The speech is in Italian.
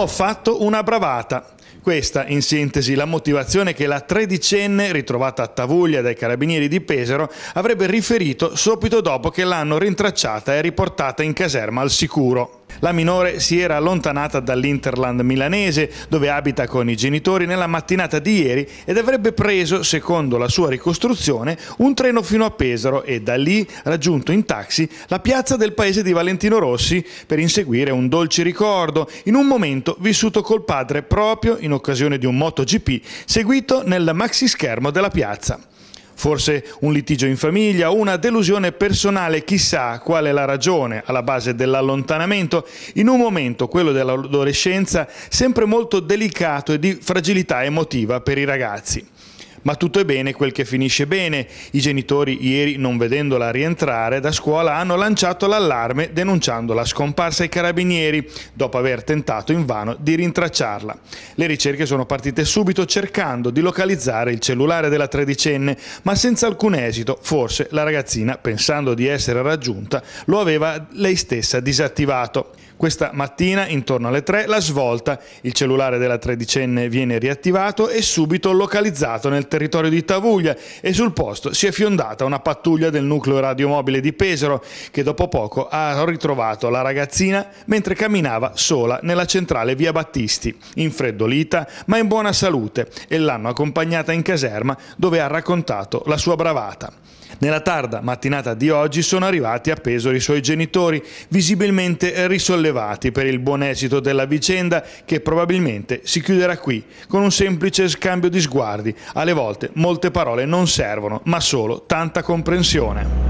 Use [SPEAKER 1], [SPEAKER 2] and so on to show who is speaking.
[SPEAKER 1] ho fatto una bravata. Questa, in sintesi, la motivazione che la tredicenne, ritrovata a Tavuglia dai carabinieri di Pesaro, avrebbe riferito subito dopo che l'hanno rintracciata e riportata in caserma al sicuro. La minore si era allontanata dall'Interland milanese, dove abita con i genitori, nella mattinata di ieri ed avrebbe preso, secondo la sua ricostruzione, un treno fino a Pesaro e da lì raggiunto in taxi la piazza del paese di Valentino Rossi per inseguire un dolce ricordo in un momento vissuto col padre proprio in occasione di un MotoGP seguito nel maxi schermo della piazza. Forse un litigio in famiglia, una delusione personale, chissà qual è la ragione alla base dell'allontanamento, in un momento, quello dell'adolescenza, sempre molto delicato e di fragilità emotiva per i ragazzi. Ma tutto è bene quel che finisce bene. I genitori ieri, non vedendola rientrare da scuola, hanno lanciato l'allarme denunciando la scomparsa ai carabinieri, dopo aver tentato invano di rintracciarla. Le ricerche sono partite subito cercando di localizzare il cellulare della tredicenne, ma senza alcun esito. Forse la ragazzina, pensando di essere raggiunta, lo aveva lei stessa disattivato. Questa mattina, intorno alle 3, la svolta. Il cellulare della tredicenne viene riattivato e subito localizzato nel territorio di Tavuglia e sul posto si è fiondata una pattuglia del nucleo radiomobile di Pesaro che dopo poco ha ritrovato la ragazzina mentre camminava sola nella centrale via Battisti, infreddolita ma in buona salute e l'hanno accompagnata in caserma dove ha raccontato la sua bravata. Nella tarda mattinata di oggi sono arrivati a Pesaro i suoi genitori, visibilmente risollevati per il buon esito della vicenda che probabilmente si chiuderà qui, con un semplice scambio di sguardi, alle volte molte parole non servono, ma solo tanta comprensione.